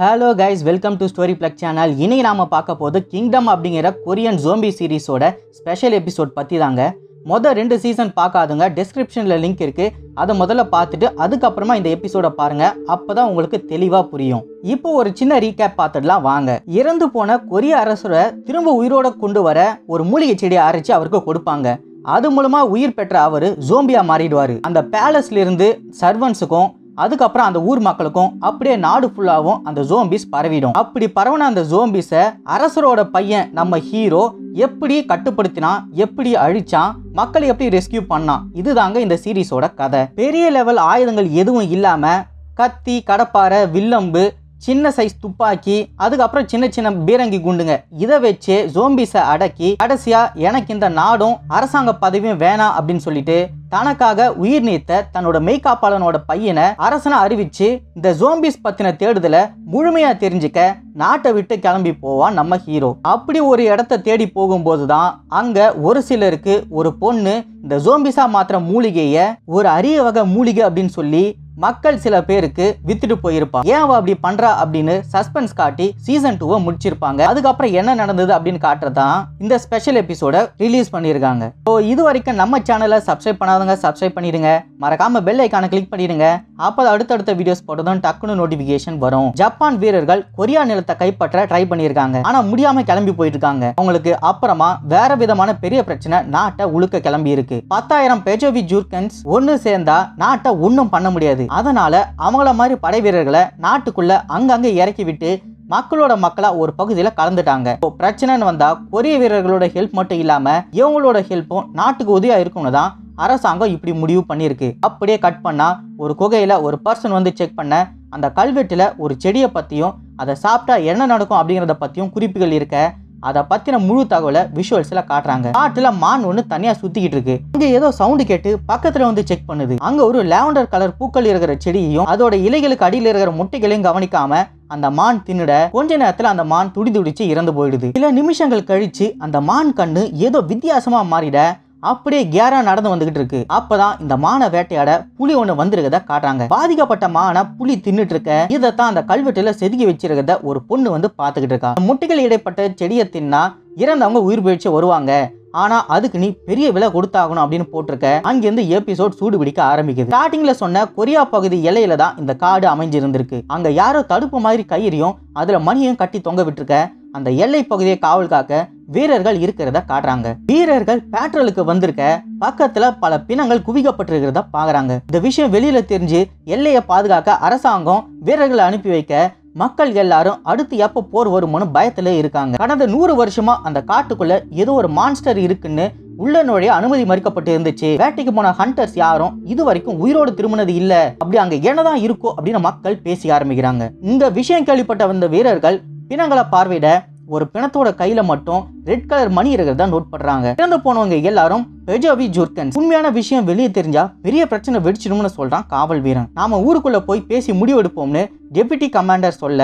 hello guys welcome to story plug channel இனி நாம் பார்க்க போது கிங்டம் அப்படிங்கிற கொரியன் ஜோம்பி சீரீஸோட ஸ்பெஷல் எபிசோட் பற்றி தாங்க மொதல் ரெண்டு சீசன் பார்க்காதுங்க டிஸ்கிரிப்ஷனில் லிங்க் இருக்குது அதை முதல்ல பார்த்துட்டு அதுக்கப்புறமா இந்த எபிசோடை பாருங்கள் அப்போ தான் உங்களுக்கு தெளிவாக புரியும் இப்போ ஒரு சின்ன ரீகேப் பார்த்துடலாம் வாங்க இறந்து போன கொரிய அரசரை திரும்ப உயிரோட கொண்டு வர ஒரு மூலிகை செடியை அரைச்சி அவருக்கு கொடுப்பாங்க அது மூலமாக உயிர் பெற்ற அவர் ஜோம்பியாக மாறிடுவாரு அந்த பேலஸ்லேருந்து சர்வன்ஸுக்கும் அதுக்கப்புறம் அந்த ஊர் மக்களுக்கும் அப்படியே நாடு ஃபுல்லாகவும் அந்த ஜோம்பிஸ் பரவிடும் அப்படி பரவன அந்த ஜோம்பிஸை அரசரோட பையன் நம்ம ஹீரோ எப்படி கட்டுப்படுத்தினான் எப்படி அழிச்சான் மக்களை எப்படி ரெஸ்கியூ பண்ணான் இதுதாங்க இந்த சீரீஸோட கதை பெரிய லெவல் ஆயுதங்கள் எதுவும் இல்லாமல் கத்தி கடப்பாறை வில்லம்பு சின்ன சைஸ் துப்பாக்கி அதுக்கப்புறம் சின்ன சின்ன பீரங்கி குண்டுங்க இதை வச்சு ஜோம்பிஸை அடக்கி கடைசியா எனக்கு இந்த நாடும் அரசாங்க பதவியும் வேணாம் அப்படின்னு சொல்லிட்டு தனக்காக உயிர் நீத்த தன்னோட மெய்காப்பாளனோட பையனை அரசனை அறிவிச்சு இந்த ஜோம்பிஸ் பத்தின தேடுதல முழுமையா தெரிஞ்சுக்க நாட்டை விட்டு கிளம்பி போவான் நம்ம ஹீரோ அப்படி ஒரு இடத்த தேடி போகும்போது தான் அங்க ஒரு சிலருக்கு ஒரு பொண்ணு இந்த ஜோம்பிஸா மாத்திர மூலிகையை ஒரு அரிய வகை மூலிகை அப்படின்னு சொல்லி மக்கள் சில பேருக்கு வித்துட்டு போயிருப்பான் ஏன் அவள் அப்படி பண்றா அப்படின்னு சஸ்பென்ஸ் காட்டி சீசன் டூவை முடிச்சிருப்பாங்க அதுக்கப்புறம் என்ன நடந்தது அப்படின்னு காட்டுறதான் இந்த ஸ்பெஷல் எபிசோட ரிலீஸ் பண்ணியிருக்காங்க ஸோ இது வரைக்கும் நம்ம சேனலை சப்ஸ்கிரைப் பண்ணாதவங்க சப்ஸ்கிரைப் பண்ணிடுங்க மறக்காம பெல் ஐக்கான கிளிக் பண்ணிடுங்க அப்போ அடுத்தடுத்த வீடியோஸ் போட்டதும் டக்குன்னு நோட்டிபிகேஷன் வரும் ஜப்பான் வீரர்கள் கொரியா நிலத்தை கைப்பற்ற ட்ரை பண்ணியிருக்காங்க ஆனா முடியாம கிளம்பி போயிட்டு இருக்காங்க அவங்களுக்கு அப்புறமா வேற விதமான பெரிய பிரச்சனை நாட்டை உழுக்க கிளம்பி இருக்கு பத்தாயிரம் பேஜோவி ஜூர்கன்ஸ் ஒன்னு சேர்ந்தா நாட்டை ஒன்றும் பண்ண முடியாது அதனால அவங்கள மாதிரி படை வீரர்களை நாட்டுக்குள்ள அங்கங்கே இறக்கி விட்டு மக்களோட மக்களா ஒரு பகுதியில் கலந்துட்டாங்க இப்போ பிரச்சனைன்னு வந்தா கொரிய வீரர்களோட ஹெல்ப் மட்டும் இல்லாம இவங்களோட ஹெல்ப்பும் நாட்டுக்கு உதவியா இருக்கும்னு தான் அரசாங்கம் இப்படி முடிவு பண்ணியிருக்கு அப்படியே கட் பண்ணா ஒரு குகையில ஒரு பர்சன் வந்து செக் பண்ண அந்த கல்வெட்டில் ஒரு செடியை பற்றியும் அதை சாப்பிட்டா என்ன நடக்கும் அப்படிங்கிறத பற்றியும் குறிப்புகள் இருக்க அதை பத்தின முழு தகவலை விஷுவல்ஸ்ல காட்டுறாங்க காட்டுல மான் ஒன்று தனியா சுத்திக்கிட்டு இருக்கு இங்க ஏதோ சவுண்டு கேட்டு பக்கத்துல வந்து செக் பண்ணுது அங்க ஒரு லேவண்டர் கலர் பூக்கள் இருக்கிற செடியையும் அதோட இலைகளுக்கு அடியில் இருக்கிற முட்டைகளையும் கவனிக்காம அந்த மான் தின்னுட கொஞ்ச நேரத்தில் அந்த மான் துடி துடிச்சு இறந்து போயிடுது சில நிமிஷங்கள் கழிச்சு அந்த மான் கண்ணு ஏதோ வித்தியாசமாக மாறிட அப்படியே கேரா நடந்து வந்துகிட்டு இருக்கு அப்பதான் இந்த மானை வேட்டையாட புலி ஒண்ணு வந்திருக்கத காட்டுறாங்க பாதிக்கப்பட்ட மானை புலி தின்னுட்டு இருக்க இதைத்தான் அந்த கல்வெட்டுல செதுக்கி வச்சிருக்கத ஒரு பொண்ணு வந்து பாத்துக்கிட்டு இருக்கா முட்டைகள் இடைப்பட்ட செடியை தின்னா இறந்தவங்க உயிர் பயிற்சி வருவாங்க ஆனா அதுக்கு நீ பெரிய விலை கொடுத்தாகணும் அப்படின்னு போட்டிருக்க அங்கிருந்து எபிசோட் சூடு பிடிக்க ஆரம்பிக்குது ஸ்டார்டிங்ல சொன்ன கொரியா பகுதி இலையில தான் இந்த காடு அமைஞ்சிருந்திருக்கு அங்க யாரோ தடுப்பு மாதிரி கயிறையும் அதுல மணியும் கட்டி தொங்க விட்டுருக்க அந்த எல்லை பகுதியை காவல் காக்க வீரர்கள் இருக்கிறத காட்டுறாங்க வீரர்கள் பேட்ரோலுக்கு வந்திருக்க பக்கத்துல பல பிணங்கள் குவிக்கப்பட்டிருக்கிறத பாக்குறாங்க இந்த விஷயம் வெளியில தெரிஞ்சு எல்லையை பாதுகாக்க அரசாங்கம் வீரர்களை அனுப்பி வைக்க மக்கள் எல்லாரும் அடுத்து எப்போ போர் வருமோன்னு பயத்துல இருக்காங்க கடந்த நூறு வருஷமா அந்த காட்டுக்குள்ள ஏதோ ஒரு மான்ஸ்டர் இருக்குன்னு உள்ள நுழைய அனுமதி மறுக்கப்பட்டு இருந்துச்சு வேட்டைக்கு போன ஹண்டர்ஸ் யாரும் இது வரைக்கும் உயிரோடு திரும்பினது இல்ல அப்படி அங்க என்னதான் இருக்கோ அப்படின்னு மக்கள் பேசி ஆரம்பிக்கிறாங்க இந்த விஷயம் கேள்விப்பட்ட வந்த வீரர்கள் பிணங்களை பார்வையிட ஒரு பிணத்தோட கையில மட்டும் ரெட் கலர் மணி இருக்கிறத நோட் பண்றாங்க இறந்து போனவங்க எல்லாரும் பெஜாவி ஜூர்கன்ஸ் உண்மையான விஷயம் வெளியே தெரிஞ்சா பெரிய பிரச்சனை வெடிச்சிடும்னு சொல்றான் காவல் வீரன் நாம ஊருக்குள்ள போய் பேசி முடிவெடுப்போம்னு டெபுட்டி கமாண்டர் சொல்ல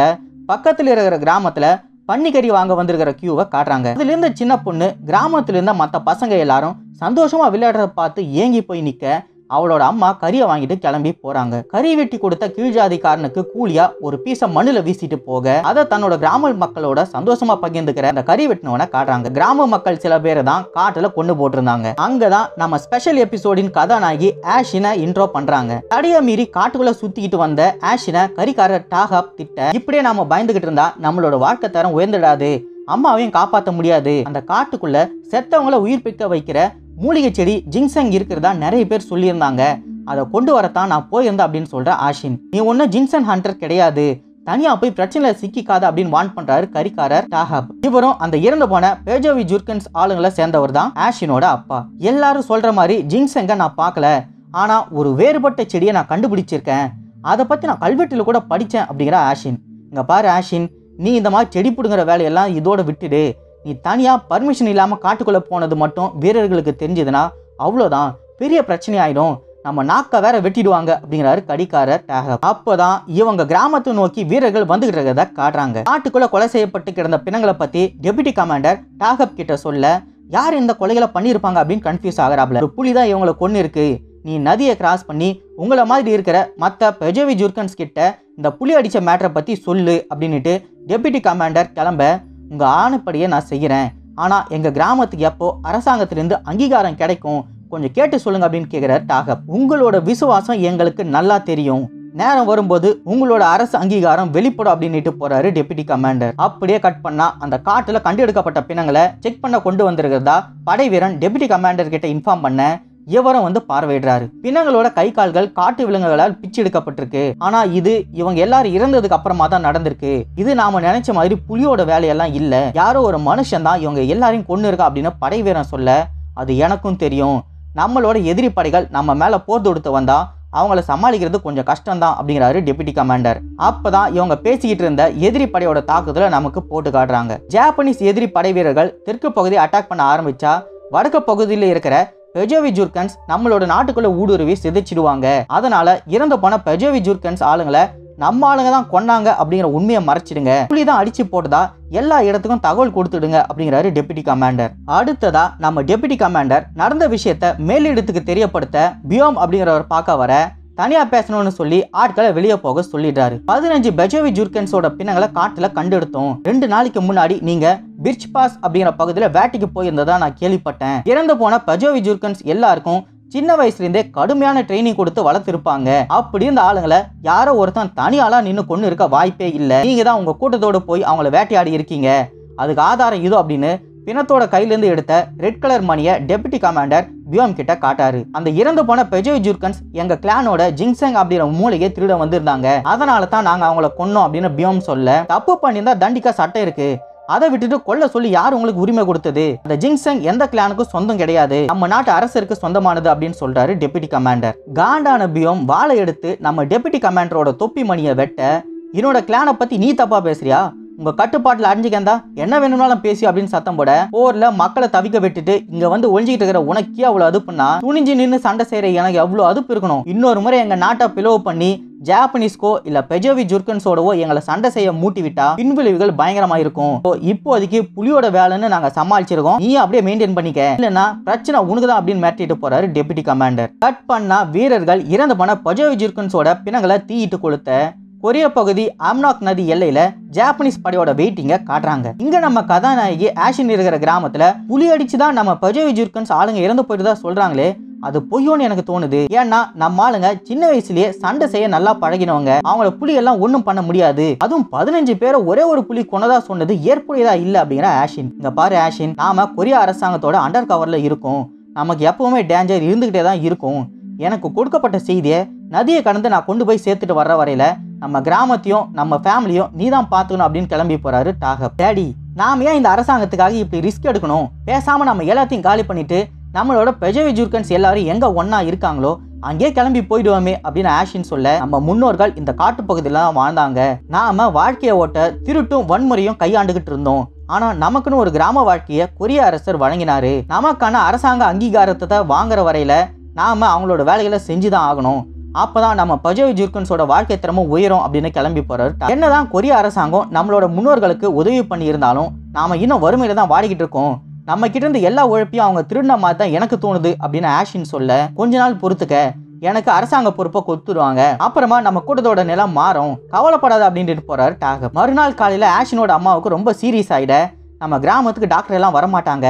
பக்கத்தில் இருக்கிற கிராமத்துல பன்னிக்கறி வாங்க வந்திருக்கிற கியூவை காட்டுறாங்க அதுல இருந்த சின்ன பொண்ணு கிராமத்துல இருந்த மற்ற பசங்க எல்லாரும் சந்தோஷமா விளையாடுறத பார்த்து ஏங்கி போய் நிக்க அவளோட அம்மா கறியை வாங்கிட்டு கிளம்பி போறாங்க கறி வெட்டி கொடுத்த கீழ்ஜாதிக்காரனுக்கு கூலியா ஒரு பீச மண்ணுல வீசிட்டு போக அதை தன்னோட கிராம மக்களோட சந்தோஷமா பகிர்ந்துக்கிற அந்த கறி வெட்டினவனை காட்டுறாங்க கிராம மக்கள் சில பேர் தான் காட்டுல கொண்டு போட்டிருந்தாங்க அங்கதான் நம்ம ஸ்பெஷல் எபிசோடின் கதாநாயகி ஆஷினை இன்ட்ரோ பண்றாங்க தடைய மீறி காட்டுக்குள்ள சுத்திக்கிட்டு வந்த ஆஷினை கறிக்காரர் டாகாப் திட்ட இப்படியே நாம பயந்துகிட்டு இருந்தா நம்மளோட வாழ்க்கை தரம் உயர்ந்துடாது அம்மாவையும் காப்பாற்ற முடியாது அந்த காட்டுக்குள்ள உயிர் உயிர்ப்பிக்க வைக்கிற மூலிகை செடி ஜிங்சங் இருக்கிறதா நிறைய பேர் சொல்லியிருந்தாங்க அதை கொண்டு வரத்தான் நான் போயிருந்தேன் அப்படின்னு சொல்கிற ஆஷின் நீ ஒன்றும் ஜிங்சன் ஹண்டர் கிடையாது தனியாக போய் பிரச்சனையில் சிக்கிக்காத அப்படின்னு வான் பண்ணுறாரு கரிக்காரர் டாகப் இவரும் அந்த இறந்து போன பேஜோவி ஜுர்கன்ஸ் ஆளுங்களை சேர்ந்தவர் தான் ஆஷினோட அப்பா எல்லாரும் சொல்கிற மாதிரி ஜிங்சங்க நான் பார்க்கல ஆனால் ஒரு வேறுபட்ட செடியை நான் கண்டுபிடிச்சிருக்கேன் அதை பற்றி நான் கல்வெட்டில் கூட படித்தேன் அப்படிங்கிற ஆஷின் இங்கே பாரு ஆஷின் நீ இந்த மாதிரி செடி பிடுங்குற வேலையெல்லாம் இதோட விட்டுடு நீ தனியாக பர்மிஷன் இல்லாமல் காட்டுக்குள்ளே போனது மட்டும் வீரர்களுக்கு தெரிஞ்சதுன்னா அவ்வளோதான் பெரிய பிரச்சனை ஆயிடும் நம்ம நாக்கை வேற வெட்டிடுவாங்க அப்படிங்கிறாரு கடிக்காரர் டேகப் அப்போதான் இவங்க கிராமத்தை நோக்கி வீரர்கள் வந்துகிட்டு இருக்கிறத காட்டுறாங்க நாட்டுக்குள்ள கொலை செய்யப்பட்டு கிடந்த பிணங்களை பத்தி டெபுட்டி கமாண்டர் டாகப் கிட்ட சொல்ல யார் இந்த கொலைகளை பண்ணியிருப்பாங்க அப்படின்னு கன்ஃபியூஸ் ஆகிறாப்ல ஒரு புலி தான் இவங்களை கொண்டு இருக்கு நீ நதியை கிராஸ் பண்ணி உங்களை மாதிரி இருக்கிற மற்ற பெஜவி ஜுர்கன்ஸ் கிட்ட இந்த புலி அடித்த மேட்டரை பற்றி சொல்லு அப்படின்ட்டு டெப்யூட்டி கமாண்டர் கிளம்ப உங்கள் ஆணைப்படியே நான் செய்கிறேன் ஆனால் எங்கள் கிராமத்துக்கு எப்போ அரசாங்கத்திலேருந்து அங்கீகாரம் கிடைக்கும் கொஞ்சம் கேட்டு சொல்லுங்க அப்படின்னு கேட்குறார் தாகப் உங்களோட விசுவாசம் எங்களுக்கு நல்லா தெரியும் நேரம் வரும்போது உங்களோட அரசு அங்கீகாரம் வெளிப்படும் அப்படின்னுட்டு போறாரு டெப்யூட்டி கமாண்டர் அப்படியே கட் பண்ணா அந்த காட்டில் கண்டெடுக்கப்பட்ட பிணங்களை செக் பண்ண கொண்டு வந்திருக்கிறதா படை வீரன் டெப்யூட்டி கமாண்டர் கிட்ட இன்ஃபார்ம் பண்ண இவரும் வந்து பார்வையிடுறாரு பிணங்களோட கை கால்கள் காட்டு விலங்குகளால் பிச்சு எடுக்கப்பட்டிருக்கு ஆனா இது இவங்க எல்லாரும் இறந்ததுக்கு அப்புறமா தான் நடந்திருக்கு இது நாம நினைச்ச மாதிரி புலியோட வேலையெல்லாம் இல்ல யாரோ ஒரு மனுஷன் தான் இவங்க எல்லாரையும் கொண்டு இருக்கா அப்படின்னு படை வீரன் சொல்ல அது எனக்கும் தெரியும் நம்மளோட எதிரி படைகள் நம்ம மேல போர் தொடுத்து வந்தா அவங்கள சமாளிக்கிறது கொஞ்சம் கஷ்டம் தான் அப்படிங்கிறாரு டெபுட்டி கமாண்டர் அப்பதான் இவங்க பேசிக்கிட்டு இருந்த எதிரி படையோட தாக்குதலை நமக்கு போட்டு காட்டுறாங்க ஜாப்பனீஸ் எதிரி படை வீரர்கள் தெற்கு பகுதியை அட்டாக் பண்ண ஆரம்பிச்சா வடக்கு பகுதியில் இருக்கிற பெஜோவி ஜூர்கன்ஸ் நம்மளோட நாட்டுக்குள்ள ஊடுருவி சிதைச்சிடுவாங்க அதனால இறந்து போன பெஜோவி ஜூர்கன்ஸ் ஆளுங்களை நம்ம ஆளுங்க தான் கொண்டாங்க அப்படிங்கிற உண்மையை மறைச்சிடுங்க புலி தான் அடிச்சு போட்டதா எல்லா இடத்துக்கும் தகவல் கொடுத்துடுங்க அப்படிங்கிறாரு டெப்யூட்டி கமாண்டர் அடுத்ததா நம்ம டெபுட்டி கமாண்டர் நடந்த விஷயத்த மேலிடத்துக்கு தெரியப்படுத்த பியோம் அப்படிங்கிறவர் பார்க்க வர தனியாக பேசணும்னு சொல்லி ஆட்களை வெளியே போக சொல்லிடுறாரு பதினஞ்சு பெஜோவி ஜூர்கன்ஸோட பிணங்களை காட்டில் கண்டெடுத்தோம் ரெண்டு நாளைக்கு முன்னாடி நீங்க பிரிட்ஜ் பாஸ் அப்படிங்கிற பகுதியில் வேட்டைக்கு போயிருந்ததா நான் கேள்விப்பட்டேன் இறந்து போன பஜோவி ஜூர்கன்ஸ் எல்லாருக்கும் சின்ன வயசுலேருந்தே கடுமையான ட்ரைனிங் கொடுத்து வளர்த்துருப்பாங்க அப்படி இந்த ஆளுங்களை யாரோ ஒருத்தன் தனியாளா நின்று கொண்டு இருக்க வாய்ப்பே இல்லை நீங்க தான் உங்க கூட்டத்தோடு போய் அவங்கள வேட்டையாடி இருக்கீங்க அதுக்கு ஆதாரம் இதோ அப்படின்னு பிணத்தோட கையிலேருந்து எடுத்த ரெட் கலர் மணியை டெபுட்டி கமாண்டர் வியோம் கிட்ட காட்டாரு அந்த இறந்து போன பெஜோய் ஜூர்கன்ஸ் எங்க கிளானோட ஜிங்சங் அப்படிங்கிற மூலையே திருட வந்திருந்தாங்க அதனால தான் நாங்க அவங்கள கொன்னோம் அப்படின்னு பியோம் சொல்ல தப்பு பண்ணியிருந்தா தண்டிக்கா சட்டை இருக்கு அதை விட்டுட்டு கொல்ல சொல்லி யார் உங்களுக்கு உரிமை கொடுத்தது அந்த ஜிங்சங் எந்த கிளானுக்கும் சொந்தம் கிடையாது நம்ம நாட்டு அரசருக்கு சொந்தமானது அப்படின்னு சொல்றாரு டெபுட்டி கமாண்டர் காண்டான பியோம் வாழை எடுத்து நம்ம டெபுட்டி கமாண்டரோட தொப்பி மணியை வெட்ட என்னோட கிளானை பத்தி நீ தப்பா பேசுறியா உங்க கட்டுப்பாட்டில் அடைஞ்சிக்கந்தா என்ன வேணும்னாலும் பேசி அப்படின்னு சத்தம் போட போர்ல மக்களை தவிக்க விட்டுட்டு இங்க வந்து ஒழிஞ்சிக்கிட்டு இருக்கிற உனக்கே அவ்வளவு அதுப்புன்னா துணிஞ்சு நின்று சண்டை செய்யற எனக்கு எவ்வளவு அதுப்பு இருக்கணும் இன்னொரு முறை எங்க நாட்டை பிளவு பண்ணி ஜாப்பனீஸ்கோ இல்ல பெஜோவி ஜுர்கன்ஸோடவோ எங்களை சண்டை செய்ய மூட்டி விட்டா பின்விளைவுகள் பயங்கரமா இருக்கும் இப்போதைக்கு புலியோட வேலைன்னு நாங்க சமாளிச்சிருக்கோம் நீ அப்படியே மெயின்டைன் பண்ணிக்க இல்லைன்னா பிரச்சனை உனக்குதான் அப்படின்னு மிரட்டிட்டு போறாரு டெபுட்டி கமாண்டர் கட் பண்ணா வீரர்கள் இறந்து போன பஜோவி ஜுர்கன்ஸோட பிணங்களை தீயிட்டு கொளுத்த கொரிய பகுதி அம்னாக் நதி எல்லையில ஜாப்பனீஸ் படையோட வெயிட்டிங்க காட்டுறாங்க இங்க நம்ம கதாநாயகி ஆஷின் இருக்கிற கிராமத்துல புலி அடிச்சுதான் நம்ம பஜோ ஜுர்கன்ஸ் ஆளுங்க இறந்து போயிட்டு சொல்றாங்களே அது பொய்யோன்னு எனக்கு தோணுது ஏன்னா நம்ம ஆளுங்க சின்ன வயசுலயே சண்டை செய்ய நல்லா பழகினவங்க அவங்கள புலி எல்லாம் ஒன்றும் பண்ண முடியாது அதுவும் பதினஞ்சு பேரை ஒரே ஒரு புலி கொண்டதா சொன்னது ஏற்புடையதா இல்லை அப்படிங்கிற ஆஷின் இங்க பாரு ஆஷின் நாம கொரிய அரசாங்கத்தோட அண்டர் கவர்ல இருக்கும் நமக்கு எப்பவுமே டேஞ்சர் இருந்துகிட்டே தான் இருக்கும் எனக்கு கொடுக்கப்பட்ட செய்தியை நதியை கடந்து நான் கொண்டு போய் சேர்த்துட்டு வர்ற வரையில நம்ம கிராமத்தையும் நம்ம ஃபேமிலியும் நீ தான் பார்த்துக்கணும் அப்படின்னு கிளம்பி போறாரு டாகப் டேடி நாம் ஏன் இந்த அரசாங்கத்துக்காக இப்படி ரிஸ்க் எடுக்கணும் பேசாமல் நம்ம எல்லாத்தையும் காலி பண்ணிவிட்டு நம்மளோட பெஜவி ஜூர்கன்ஸ் எல்லாரும் எங்கே ஒன்றா இருக்காங்களோ அங்கேயே கிளம்பி போயிடுவோமே அப்படின்னு ஆஷின் சொல்ல நம்ம முன்னோர்கள் இந்த காட்டு பகுதியில் தான் வாழ்ந்தாங்க நாம வாழ்க்கையை ஓட்ட திருட்டும் வன்முறையும் கையாண்டுகிட்டு இருந்தோம் ஆனா நமக்குன்னு ஒரு கிராம வாழ்க்கையை கொரிய அரசர் வழங்கினாரு நமக்கான அரசாங்க அங்கீகாரத்தை வாங்குற வரையில நாம அவங்களோட வேலைகளை செஞ்சுதான் ஆகணும் அப்பதான் நம்ம பஜோய் ஜிர்கன்ஸோட வாழ்க்கை திறமும் உயரும் அப்படின்னு கிளம்பி போறாரு என்னதான் கொரிய அரசாங்கம் நம்மளோட முன்னோர்களுக்கு உதவி பண்ணியிருந்தாலும் நாம இன்னும் வறுமையில தான் வாடிக்கிட்டு இருக்கோம் நம்ம கிட்ட இருந்து எல்லா உழைப்பையும் அவங்க திருடின மாதிரி தான் எனக்கு தோணுது அப்படின்னு ஆஷின் சொல்ல கொஞ்ச நாள் பொறுத்துக்க எனக்கு அரசாங்க பொறுப்பை கொடுத்துருவாங்க அப்புறமா நம்ம கூட்டத்தோட நிலம் மாறும் கவலைப்படாது அப்படின்ட்டு போறாரு டாக மறுநாள் காலையில ஆஷினோட அம்மாவுக்கு ரொம்ப சீரியஸ் ஆயிட நம்ம கிராமத்துக்கு டாக்டர் எல்லாம் வரமாட்டாங்க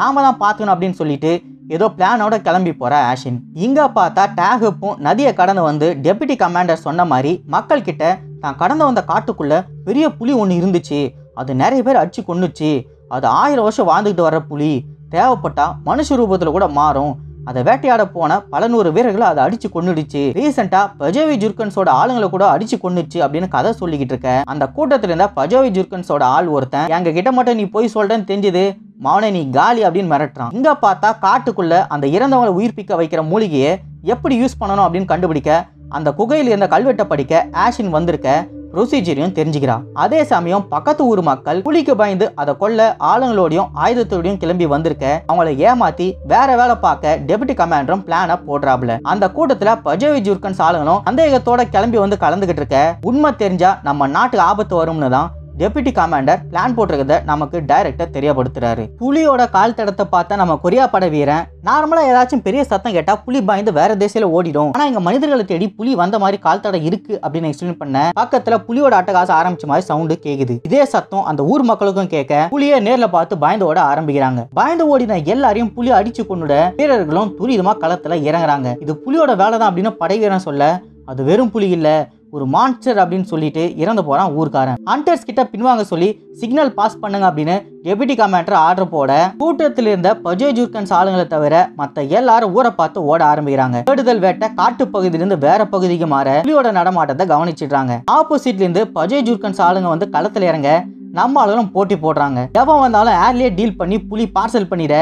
நாம தான் பார்த்துக்கணும் அப்படின்னு சொல்லிட்டு ஏதோ பிளானோட கிளம்பி போகிற ஆஷின் இங்கே பார்த்தா டேகப்பும் நதியை கடந்து வந்து டெப்யூட்டி கமாண்டர் சொன்ன மாதிரி மக்கள் கிட்ட தான் கடந்து வந்த காட்டுக்குள்ளே பெரிய புலி ஒன்று இருந்துச்சு அது நிறைய பேர் அடிச்சு கொண்டுச்சு அது ஆயிரம் வருஷம் வாழ்ந்துக்கிட்டு வர புலி தேவைப்பட்டால் மனுஷ ரூபத்தில் கூட மாறும் அதை வேட்டையாட போன பல நூறு வீரர்களை அதை அடிச்சு கொண்டுடுச்சு ரீசெண்டா பஜோவி ஜுர்கன்ஸோட ஆளுங்களை கூட அடிச்சு கொண்டுச்சு அப்படின்னு கதை சொல்லிக்கிட்டு இருக்கேன் அந்த கூட்டத்துல இருந்த பஜோவி ஜுர்கன்ஸோட ஆள் ஒருத்தன் எங்க கிட்ட மட்டும் நீ போய் சொல்றேன்னு தெரிஞ்சது மவனை நீ காலி அப்படின்னு மிரட்டுறான் இங்க பார்த்தா காட்டுக்குள்ள அந்த இறந்தவங்களை உயிர்ப்பிக்க வைக்கிற மூலிகையை எப்படி யூஸ் பண்ணணும் அப்படின்னு கண்டுபிடிக்க அந்த குகையில் இருந்த கல்வெட்டை படிக்க ஆஷின் வந்திருக்க ருசிஜிரியும் தெரிஞ்சுக்கிறா அதே சமயம் பக்கத்து ஊர் மக்கள் புலிக்கு பயந்து அதை கொல்ல ஆளுங்களோடையும் ஆயுதத்தோடையும் கிளம்பி வந்திருக்க அவங்கள ஏமாத்தி வேற வேலை பார்க்க டெபுட்டி கமாண்டரும் பிளான போடுறாப்ல அந்த கூட்டத்துல பஜவி ஜுர்கன்ஸ் ஆளுங்களும் சந்தேகத்தோட கிளம்பி வந்து கலந்துகிட்டு இருக்க உண்மை தெரிஞ்சா நம்ம நாட்டுக்கு ஆபத்து வரும்னு தான் டெபுட்டி கமாண்டர் பிளான் போட்டிருக்கிறத நமக்கு டைரக்டர் தெரியப்படுத்துறாரு புலியோட கால் தடத்தை பார்த்தா நம்ம கொரியா பட வீரன் நார்மலா ஏதாச்சும் பெரிய சத்தம் கேட்டா புலி பயந்து வேற தேசியில ஓடிடும் ஆனா இங்க மனிதர்களை தேடி புலி வந்த மாதிரி கால் தடை இருக்கு அப்படின்னு எக்ஸ்பிளைன் பண்ண பக்கத்துல புலியோட அட்டகாசம் ஆரம்பிச்ச மாதிரி சவுண்டு கேக்குது இதே சத்தம் அந்த ஊர் மக்களுக்கும் கேட்க புலியை நேர்ல பார்த்து பயந்து ஓட ஆரம்பிக்கிறாங்க பயந்து ஓடின எல்லாரையும் புலி அடிச்சு கொண்டுட வீரர்களும் துரிதமா களத்துல இறங்குறாங்க இது புலியோட வேலை தான் அப்படின்னு படை வீரன் சொல்ல அது வெறும் புலி இல்லை ஒரு மான்ஸ்டர் அப்படின்னு சொல்லிட்டு இறந்து போகிறான் ஊருக்காரன் ஹண்டர்ஸ் கிட்ட பின்வாங்க சொல்லி சிக்னல் பாஸ் பண்ணுங்க அப்படின்னு டெபியூட்டி கமாண்டர் ஆர்டர் போட கூட்டத்தில் இருந்த பஜோ ஜூர்கன்ஸ் ஆளுங்களை தவிர மற்ற எல்லாரும் ஊரை பார்த்து ஓட ஆரம்பிக்கிறாங்க தேடுதல் வேட்டை காட்டு பகுதியிலிருந்து வேற பகுதிக்கு மாற புலியோட நடமாட்டத்தை கவனிச்சிடுறாங்க ஆப்போசிட்ல இருந்து பஜோ ஜூர்கன்ஸ் ஆளுங்க வந்து களத்தில் இறங்க நம்ம ஆளுகளும் போட்டி போடுறாங்க எவன் வந்தாலும் ஏர்லேயே டீல் பண்ணி புலி பார்சல் பண்ணிட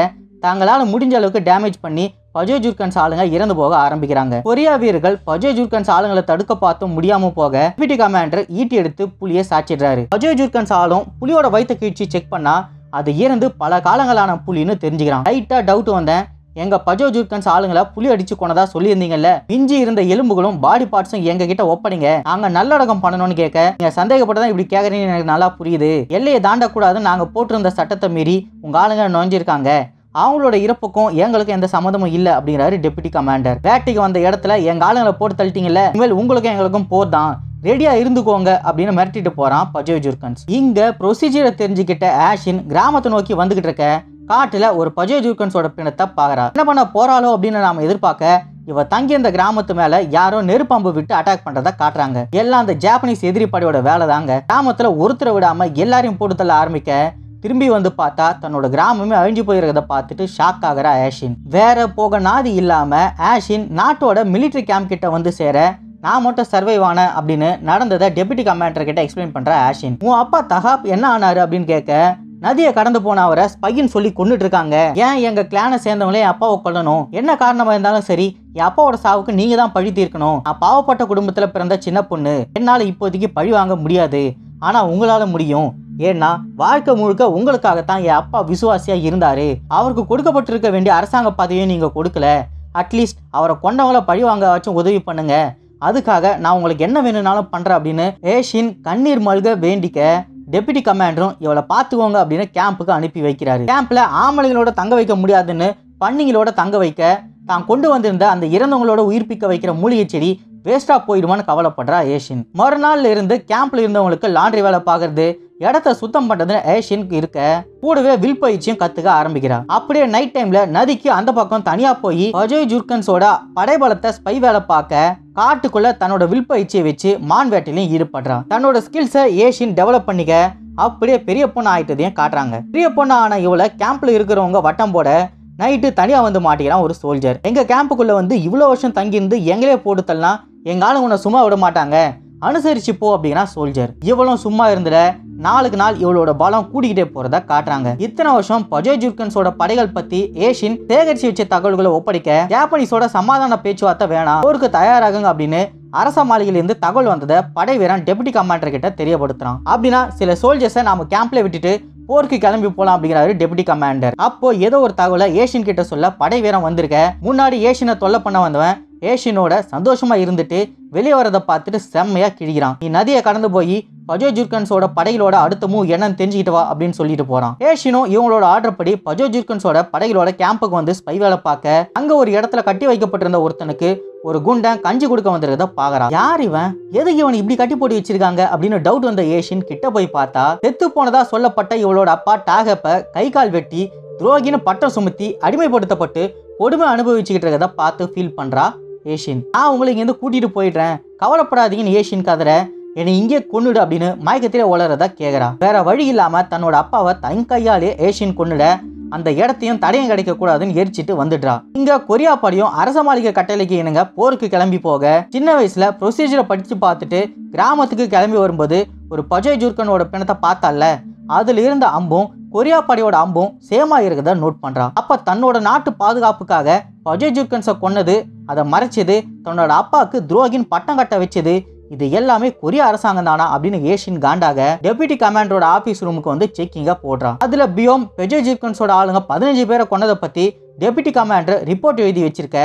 தங்களால் முடிஞ்ச அளவுக்கு டேமேஜ் பண்ணி பஜோ ஜூர்கன்ஸ் ஆளுங்க இறந்து போக ஆரம்பிக்கிறாங்க கொரியா வீரர்கள் பஜோ ஜூர்கன்ஸ் ஆளுங்களை தடுக்க பார்த்தும் முடியாம போக டிபிடி கமாண்டர் ஈட்டி எடுத்து புலியை சாச்சிடுறாரு பஜோ ஜூர்கன்ஸ் ஆளும் புலியோட வயிற்று கீழ்ச்சி செக் பண்ணா அது இறந்து பல காலங்களான புலின்னு தெரிஞ்சுக்கிறான் லைட்டா டவுட் வந்தேன் எங்க பஜோ ஜூர்கன்ஸ் ஆளுங்களை புலி அடிச்சு கொண்டதா சொல்லியிருந்தீங்கல்ல மிஞ்சி இருந்த எலும்புகளும் பாடி பார்ட்ஸும் எங்க கிட்ட ஒப்படைங்க நாங்க நல்லடக்கம் பண்ணணும்னு கேட்க நீங்க சந்தேகப்பட்டதான் இப்படி கேக்குறீங்கன்னு எனக்கு நல்லா புரியுது எல்லையை தாண்டக்கூடாதுன்னு நாங்க போட்டிருந்த சட்டத்தை மீறி உங்க ஆளுங்க நுழைஞ்சிருக்காங்க அவங்களோட இறப்புக்கும் எங்களுக்கும் எந்த சம்மந்தமும் இல்லை அப்படிங்கிறாரு டெபுட்டி கமாண்டர் வேட்டைக்கு வந்த இடத்துல எங்கள் ஆளுங்களை போட்டு தள்ளிட்டீங்கல்ல இனிமேல் உங்களுக்கும் எங்களுக்கும் போர் தான் ரெடியாக இருந்துக்கோங்க அப்படின்னு மிரட்டிட்டு போகிறான் பஜோ ஜுர்கன்ஸ் இங்கே ப்ரொசீஜரை தெரிஞ்சுக்கிட்ட ஆஷின் கிராமத்தை நோக்கி வந்துகிட்டு இருக்க காட்டில் ஒரு பஜோ ஜூர்கன்ஸோட பிணத்தை பாக்குறா என்ன பண்ண போறாளோ அப்படின்னு நாம் எதிர்பார்க்க இவ இருந்த கிராமத்து மேல யாரோ நெருப்பாம்பு விட்டு அட்டாக் பண்றதா காட்டுறாங்க எல்லாம் அந்த ஜாப்பனீஸ் எதிரி படையோட வேலை தாங்க கிராமத்துல ஒருத்தரை விடாம எல்லாரையும் போட்டு தள்ள ஆரம்பிக்க திரும்பி வந்து பார்த்தா தன்னோட கிராமமே அழிஞ்சு போயிருக்கிறத பார்த்துட்டு ஷாக் ஆகிற ஆஷின் வேற போக நாதி இல்லாமல் ஆஷின் நாட்டோட மிலிட்ரி கேம்ப் கிட்ட வந்து சேர நான் மட்டும் சர்வைவ் ஆனேன் அப்படின்னு நடந்ததை டெபுட்டி கமாண்டர் கிட்ட எக்ஸ்பிளைன் பண்ற ஆஷின் உன் அப்பா தகாப் என்ன ஆனாரு அப்படின்னு கேட்க நதியை கடந்து போன அவரை ஸ்பையின்னு சொல்லி கொண்டுட்டு இருக்காங்க ஏன் எங்க கிளான சேர்ந்தவங்களே என் அப்பாவை கொல்லணும் என்ன காரணமா இருந்தாலும் சரி என் அப்பாவோட சாவுக்கு நீங்க தான் பழி தீர்க்கணும் நான் பாவப்பட்ட குடும்பத்துல பிறந்த சின்ன பொண்ணு என்னால இப்போதைக்கு பழி வாங்க முடியாது ஆனா உங்களால முடியும் ஏன்னா வாழ்க்கை முழுக்க உங்களுக்காகத்தான் என் அப்பா விசுவாசியாக இருந்தார் அவருக்கு கொடுக்கப்பட்டிருக்க வேண்டிய அரசாங்க பதவியும் நீங்கள் கொடுக்கல அட்லீஸ்ட் அவரை கொண்டவங்கள பழி வச்சும் உதவி பண்ணுங்க அதுக்காக நான் உங்களுக்கு என்ன வேணும்னாலும் பண்ணுறேன் அப்படின்னு ஏஷின் கண்ணீர் மல்க வேண்டிக்க டெபுட்டி கமாண்டரும் இவளை பார்த்துக்கோங்க அப்படின்னு கேம்புக்கு அனுப்பி வைக்கிறாரு கேம்பில் ஆம்பளைங்களோட தங்க வைக்க முடியாதுன்னு பன்னிங்களோட தங்க வைக்க தான் கொண்டு வந்திருந்த அந்த இறந்தவங்களோட உயிர்ப்பிக்க வைக்கிற மூலிகை செடி வேஸ்ட்டாக போயிடுமான்னு கவலைப்படுறா ஏஷின் மறுநாள்ல இருந்து கேம்பில் இருந்தவங்களுக்கு லாண்டரி வேலை பார்க்கறது இடத்த சுத்தம் பண்ணுறதுன்னு ஏஷியனுக்கு இருக்க கூடவே வில் பயிற்சியும் கற்றுக்க ஆரம்பிக்கிறார் அப்படியே நைட் டைமில் நதிக்கு அந்த பக்கம் தனியாக போய் அஜய் ஜுர்கன்ஸோட படைபலத்தை ஸ்பை வேலை பார்க்க காட்டுக்குள்ளே தன்னோட வில் பயிற்சியை வச்சு மான் வேட்டிலையும் ஈடுபடுறான் தன்னோட ஸ்கில்ஸை ஏஷியன் டெவலப் பண்ணிக்க அப்படியே பெரிய பொண்ணு ஆயிட்டதையும் காட்டுறாங்க பெரிய பொண்ணு ஆன இவளை கேம்ப்ல இருக்கிறவங்க வட்டம் போட நைட்டு தனியாக வந்து மாட்டிக்கிறான் ஒரு சோல்ஜர் எங்கள் கேம்புக்குள்ளே வந்து இவ்வளோ வருஷம் தங்கியிருந்து எங்களே போட்டு தள்ளலாம் எங்காலும் உன்னை சும்மா விட மாட்டாங்க அனுசரிச்சு போ அப்படின்னா சோல்ஜர் இவளும் சும்மா இருந்துட நாளுக்கு நாள் இவளோட பலம் கூடிக்கிட்டே போறத காட்டுறாங்க இத்தனை வருஷம் பஜோ ஜூர்கன்ஸோட படைகள் பத்தி ஏஷின் சேகரிச்சு வச்ச தகவல்களை ஒப்படைக்க ஜாப்பனீஸோட சமாதான பேச்சுவார்த்தை வேணாம் போருக்கு தயாராகுங்க அப்படின்னு அரச மாளிகையிலிருந்து தகவல் வந்ததை படை வீரன் டெபுட்டி கமாண்டர் கிட்ட தெரியப்படுத்துறான் அப்படின்னா சில சோல்ஜர்ஸை நாம கேம்ப்ல விட்டுட்டு போருக்கு கிளம்பி போகலாம் அப்படிங்கிறாரு டெபுட்டி கமாண்டர் அப்போ ஏதோ ஒரு தகவலை ஏஷியன் கிட்ட சொல்ல படை வீரம் வந்திருக்க முன்னாடி ஏஷியனை தொல்லை பண்ண வந்தவன் ஏஷியனோட சந்தோஷமா இருந்துட்டு வெளியே வரதை பார்த்துட்டு செம்மையா கிழிகிறான் நீ நதியை கடந்து போய் பஜோ ஜுர்கன்ஸோட படைகளோட அடுத்த மூ என்னன்னு தெரிஞ்சுக்கிட்டு வா அப்படின்னு சொல்லிட்டு போறான் ஏஷினோ இவங்களோட ஆர்டர் படி பஜோ ஜுர்கன்ஸோட படைகளோட கேம்புக்கு வந்து ஸ்பை வேலை பார்க்க அங்க ஒரு இடத்துல கட்டி வைக்கப்பட்டிருந்த ஒருத்தனுக்கு ஒரு குண்டன் கஞ்சி கொடுக்க வந்திருக்கத பாக்குறான் யார் இவன் எதுக்கு இவன் இப்படி கட்டி போட்டு வச்சிருக்காங்க அப்படின்னு டவுட் வந்த ஏஷின் கிட்ட போய் பார்த்தா செத்து போனதா சொல்லப்பட்ட இவளோட அப்பா டாகப்ப கை கால் வெட்டி துரோகின்னு பட்டம் சுமத்தி அடிமைப்படுத்தப்பட்டு கொடுமை அனுபவிச்சுக்கிட்டு இருக்கதை பார்த்து ஃபீல் பண்றா ஏஷின் நான் உங்களை இங்கேருந்து கூட்டிட்டு போயிடுறேன் கவலைப்படாதீங்கன்னு ஏஷின் கதற என்னை இங்கே கொண்டுடு அப்படின்னு மயக்கத்திலே உளறதா கேட்கறா வேற வழி இல்லாமல் தன்னோட அப்பாவை தன் கையாலே ஏஷியன் கொண்டுட அந்த இடத்தையும் தடையும் கிடைக்கக்கூடாதுன்னு எரிச்சிட்டு வந்துடுறா இங்க கொரியா படியும் அரச மாளிகை கட்டளைக்கு இணங்க போருக்கு கிளம்பி போக சின்ன வயசுல ப்ரொசீஜரை படிச்சு பார்த்துட்டு கிராமத்துக்கு கிளம்பி வரும்போது ஒரு பஜய் ஜூர்கனோட பிணத்தை பார்த்தால அதில் இருந்த அம்பும் கொரியா படையோட அம்பும் சேமா இருக்கிறத நோட் பண்ணுறா அப்போ தன்னோட நாட்டு பாதுகாப்புக்காக பஜய் ஜூர்கன்ஸை கொன்னது அதை மறைச்சது தன்னோட அப்பாவுக்கு துரோகின் பட்டம் கட்ட வச்சது இது எல்லாமே கொரிய அரசாங்கம் தானா அப்படின்னு ஏஷியன் காண்டாக டெபியூட்டி கமாண்டரோட ஆபீஸ் ரூமுக்கு வந்து செக்கிங்க போடுறான் அதுல பியோம் பெஜோ ஜிப்கன்ஸோட ஆளுங்க பதினஞ்சு பேரை கொண்டதை பத்தி டெபியூட்டி கமாண்டர் ரிப்போர்ட் எழுதி வச்சிருக்க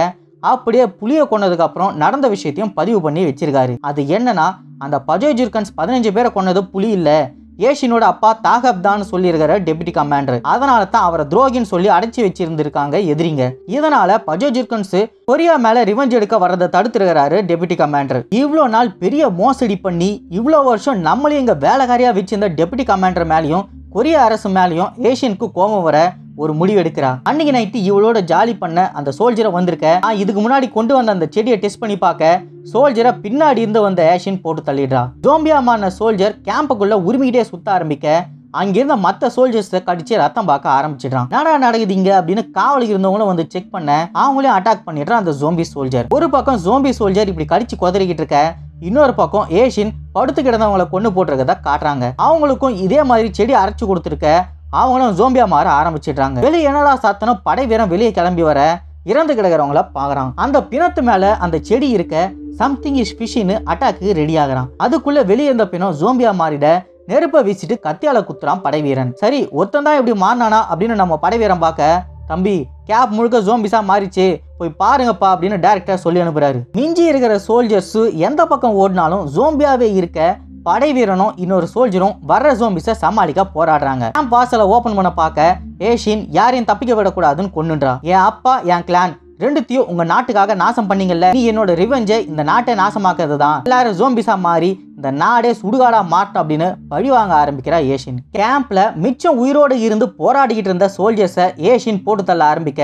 அப்படியே புளிய கொண்டதுக்கு அப்புறம் நடந்த விஷயத்தையும் பதிவு பண்ணி வச்சிருக்காரு அது என்னன்னா அந்த பஜோ ஜிர்கன்ஸ் பதினஞ்சு பேரை கொண்டது புலி இல்லை ஏஷினோட அப்பா தாகப் தான் சொல்லியிருக்கிற டெபுட்டி கமாண்டர் அதனால தான் அவரை துரோகின்னு சொல்லி அடைச்சி வச்சிருந்திருக்காங்க எதிரிங்க இதனால பஜோ ஜிர்கன்ஸ் கொரியா மேல ரிவெஞ்ச் எடுக்க வரதை தடுத்துருக்கிறாரு டெபுட்டி கமாண்டர் இவ்வளோ நாள் பெரிய மோசடி பண்ணி இவ்வளோ வருஷம் நம்மளையும் இங்க வேலைக்காரியா வச்சிருந்த டெபுட்டி கமாண்டர் மேலேயும் கொரிய அரசு மேலேயும் ஏஷியனுக்கு கோபம் வர ஒரு முடிவு எடுக்கிறா அன்னைக்கு நைட்டு இவளோட ஜாலி பண்ண அந்த சோல்ஜரை வந்திருக்க இதுக்கு முன்னாடி கொண்டு வந்த அந்த செடியை டெஸ்ட் பண்ணி பார்க்க சோல்ஜரை பின்னாடி இருந்து வந்த ஏஷின் போட்டு தள்ளிடுறா ஜோம்பியாமான சோல்ஜர் கேம்புக்குள்ள உரிமையிட்டே சுத்த ஆரம்பிக்க அங்கிருந்த மற்ற சோல்ஜர்ஸை கடிச்சு ரத்தம் பார்க்க ஆரம்பிச்சிடுறான் நடா நடக்குது இங்க அப்படின்னு காவல் இருந்தவங்களும் வந்து செக் பண்ண அவங்களையும் அட்டாக் பண்ணிடுறான் அந்த ஜோம்பி சோல்ஜர் ஒரு பக்கம் ஜோம்பி சோல்ஜர் இப்படி கடிச்சு குதறிக்கிட்டு இருக்க இன்னொரு பக்கம் ஏஷின் படுத்து கிடந்தவங்களை கொண்டு போட்டிருக்கதா காட்டுறாங்க அவங்களுக்கும் இதே மாதிரி செடி அரைச்சு கொடுத்துருக்க அவங்களும் ஜோம்பியா மாற ஆரம்பிச்சிடுறாங்க வெளியே என்னடா சாத்தனும் படை வீரம் வெளியே கிளம்பி வர இறந்து கிடக்கிறவங்கள பாக்குறான் அந்த பிணத்து மேலே அந்த செடி இருக்க சம்திங் இஸ் பிஷின்னு அட்டாக்கு ரெடி ஆகுறான் அதுக்குள்ளே வெளியே இருந்த பிணம் ஜோம்பியா மாறிட நெருப்பை வீசிட்டு கத்தியால குத்துறான் படைவீரன் சரி ஒருத்தன் தான் மாறினானா அப்படின்னு நம்ம படைவீரன் பார்க்க தம்பி கேப் முழுக்க ஜோம்பிஸா மாறிச்சு போய் பாருங்கப்பா அப்படின்னு டேரக்டா சொல்லி அனுப்புறாரு மிஞ்சி இருக்கிற சோல்ஜர்ஸ் எந்த பக்கம் ஓடினாலும் ஜோம்பியாவே இருக்க படை வீரனும் இன்னொரு சோல்ஜரும் வர்ற ஜோம்பிஸை சமாளிக்க போராடுறாங்க நான் பார்சலை ஓபன் பண்ண பார்க்க ஏஷின் யாரையும் தப்பிக்க விடக்கூடாதுன்னு கொண்டுன்றா என் அப்பா என் கிளான் ரெண்டுத்தையும் உங்க நாட்டுக்காக நாசம் பண்ணீங்கல்ல நீ என்னோட ரிவெஞ்சை இந்த நாட்டை நாசமாக்குறது தான் எல்லாரும் ஜோம்பிஸா மாறி இந்த நாடே சுடுகாடா மாட்டோம் அப்படின்னு பழிவாங்க ஆரம்பிக்கிறா ஏஷின் கேம்ப்ல மிச்சம் உயிரோடு இருந்து போராடிக்கிட்டு இருந்த சோல்ஜர்ஸை ஏஷின் போட்டு தள்ள ஆரம்பிக்க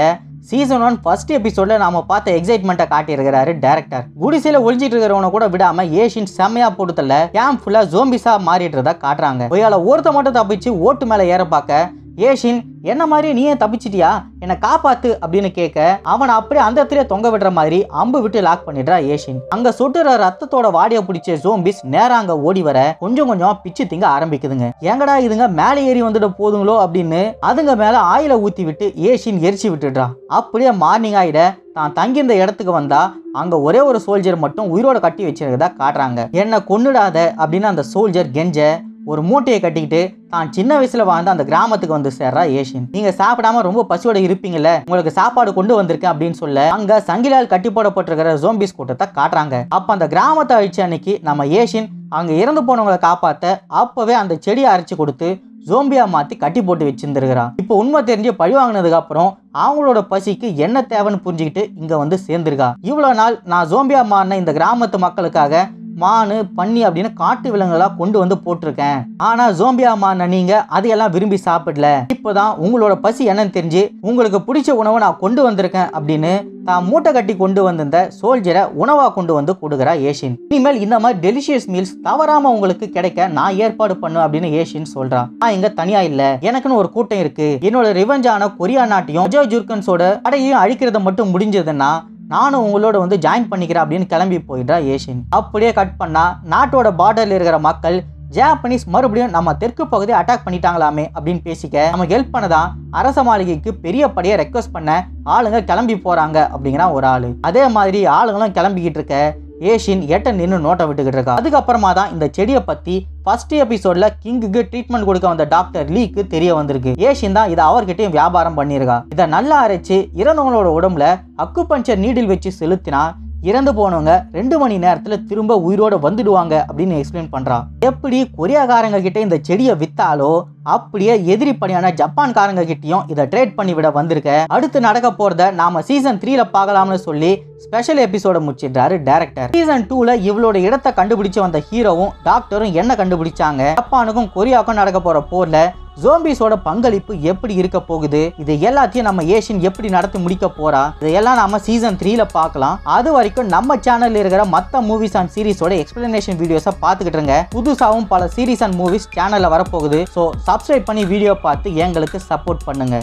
சீசன் ஒன் ஃபர்ஸ்ட் எபிசோட்ல நாம பார்த்த எக்ஸைட்மெண்ட்டை காட்டியிருக்கிறாரு டேரக்டர் குடிசையில ஒழிஞ்சிட்டு இருக்கிறவனை கூட விடாம ஏஷியன் செம்மையா போடுத்தல கேம்ப் ஃபுல்லா ஜோம்பிஸா மாறிட்டு காட்டுறாங்க ஒருத்த மட்டும் தப்பிச்சு ஓட்டு மேல ஏற பார்க்க ஏஷின் என்ன மாதிரி நீ ஏன் தப்பிச்சிட்டியா என்னை காப்பாத்து அப்படின்னு கேட்க அவனை அப்படியே அந்த இடத்துல தொங்க விடுற மாதிரி அம்பு விட்டு லாக் பண்ணிடுறா ஏஷின் அங்க சுட்டுற ரத்தத்தோட வாடியை பிடிச்ச ஜோம்பிஸ் நேரம் அங்க ஓடி வர கொஞ்சம் கொஞ்சம் பிச்சு திங்க ஆரம்பிக்குதுங்க ஏங்கடா இதுங்க மேலே ஏறி வந்துட்டு போதுங்களோ அப்படின்னு அதுங்க மேல ஆயில ஊத்தி விட்டு ஏஷின் எரிச்சு விட்டுடுறான் அப்படியே மார்னிங் ஆயிட தான் தங்கியிருந்த இடத்துக்கு வந்தா அங்க ஒரே ஒரு சோல்ஜர் மட்டும் உயிரோட கட்டி வச்சிருக்கதா காட்டுறாங்க என்ன கொண்டுடாத அப்படின்னு அந்த சோல்ஜர் கெஞ்ச ஒரு மூட்டையை கட்டிக்கிட்டு தான் சின்ன வயசில் வாழ்ந்த அந்த கிராமத்துக்கு வந்து சேர்றா ஏஷியன் நீங்கள் சாப்பிடாம ரொம்ப பசியோட இருப்பீங்கல்ல உங்களுக்கு சாப்பாடு கொண்டு வந்திருக்கேன் அப்படின்னு சொல்ல அங்கே சங்கிலால் கட்டி போடப்பட்டிருக்கிற ஜோம்பிஸ் கூட்டத்தை காட்டுறாங்க அப்போ அந்த கிராமத்தை அழிச்ச அன்னைக்கு நம்ம ஏஷியன் அங்கே இறந்து போனவங்களை காப்பாற்ற அப்போவே அந்த செடியை அரைச்சி கொடுத்து ஜோம்பியா மாற்றி கட்டி போட்டு வச்சிருந்துருக்கிறான் இப்போ உண்மை தெரிஞ்சு பழி வாங்கினதுக்கு அப்புறம் அவங்களோட பசிக்கு என்ன தேவைன்னு புரிஞ்சுக்கிட்டு இங்கே வந்து சேர்ந்துருக்கா இவ்வளோ நாள் நான் ஜோம்பியா மாறின இந்த கிராமத்து மக்களுக்காக மானு பன்னி அப்படின்னு காட்டு விலங்குகளாக கொண்டு வந்து போட்டிருக்கேன் ஆனால் ஜோம்பியா மான் நீங்கள் அதையெல்லாம் விரும்பி சாப்பிடல இப்போதான் உங்களோட பசி என்னன்னு தெரிஞ்சு உங்களுக்கு பிடிச்ச உணவை நான் கொண்டு வந்திருக்கேன் அப்படின்னு தான் மூட்டை கட்டி கொண்டு வந்திருந்த சோல்ஜரை உணவாக கொண்டு வந்து கொடுக்குறா ஏஷின் இனிமேல் இந்த மாதிரி டெலிஷியஸ் மீல்ஸ் தவறாமல் உங்களுக்கு கிடைக்க நான் ஏற்பாடு பண்ணு அப்படின்னு ஏஷின் சொல்கிறான் நான் இங்கே தனியாக இல்லை எனக்குன்னு ஒரு கூட்டம் இருக்குது என்னோட ரிவெஞ்சான கொரியா நாட்டையும் அஜய் ஜுர்கன்ஸோட கடையையும் அழிக்கிறத மட்டும் முடிஞ்சதுன்னா நானும் உங்களோட வந்து ஜாயின் பண்ணிக்கிறேன் அப்படின்னு கிளம்பி போயிடுறா ஏஷியன் அப்படியே கட் பண்ணால் நாட்டோட பார்டரில் இருக்கிற மக்கள் ஜாப்பனீஸ் மறுபடியும் நம்ம தெற்கு பகுதியை அட்டாக் பண்ணிட்டாங்களாமே அப்படின்னு பேசிக்க நமக்கு ஹெல்ப் பண்ணதான் அரச மாளிகைக்கு பெரிய படையை ரெக்வஸ்ட் பண்ண ஆளுங்க கிளம்பி போகிறாங்க அப்படிங்கிற ஒரு ஆள் அதே மாதிரி ஆளுங்களும் கிளம்பிக்கிட்டு இருக்க ஏஷின் எட்ட நின்று நோட்டை விட்டுக்கிட்டு இருக்கா அதுக்கப்புறமா தான் இந்த செடியை பற்றி ஃபர்ஸ்ட் எபிசோட்ல கிங்குக்கு ட்ரீட்மெண்ட் கொடுக்க வந்த டாக்டர் லீக்கு தெரிய வந்திருக்கு ஏஷின் தான் இதை அவர்கிட்டயும் வியாபாரம் பண்ணியிருக்கா இதை நல்லா அரைச்சு இறந்தவங்களோட உடம்புல அக்குபஞ்சர் நீடில் வச்சு செலுத்தினா இறந்து போனவங்க ரெண்டு மணி நேரத்தில் திரும்ப உயிரோடு வந்துடுவாங்க அப்படின்னு எக்ஸ்பிளைன் பண்ணுறான் எப்படி கொரியாக்காரங்க கிட்டே இந்த செடியை வித்தாலோ அப்படியே எதிரி பணியான ஜப்பான்காரங்க கிட்டயும் இதை ட்ரேட் பண்ணி விட வந்திருக்க அடுத்து நடக்க போகிறத நாம சீசன் த்ரீல பார்க்கலாம்னு சொல்லி ஸ்பெஷல் எபிசோட முடிச்சிடுறாரு டேரக்டர் சீசன் டூல இவளோட இடத்தை கண்டுபிடிச்சு வந்த ஹீரோவும் டாக்டரும் என்ன கண்டுபிடிச்சாங்க ஜப்பானுக்கும் கொரியாவுக்கும் நடக்க போற போர்ல ஜோம்பிஸோட பங்களிப்பு எப்படி இருக்க போகுது இது எல்லாத்தையும் நம்ம ஏஷியன் எப்படி நடத்தி முடிக்க போறா இதையெல்லாம் நாம சீசன் த்ரீல பார்க்கலாம் அது வரைக்கும் நம்ம சேனல்ல இருக்கிற மற்ற மூவிஸ் அண்ட் சீரிஸோட எக்ஸ்பிளனேஷன் வீடியோஸை பார்த்துக்கிட்டு இருங்க புதுசாகவும் பல சீரிஸ் அண்ட் மூவிஸ் சேனல்ல வரப்போகுது ஸோ சப்ஸ்கிரைப் பண்ணி வீடியோ பார்த்து எங்களுக்கு சப்போர்ட் பண்ணுங்க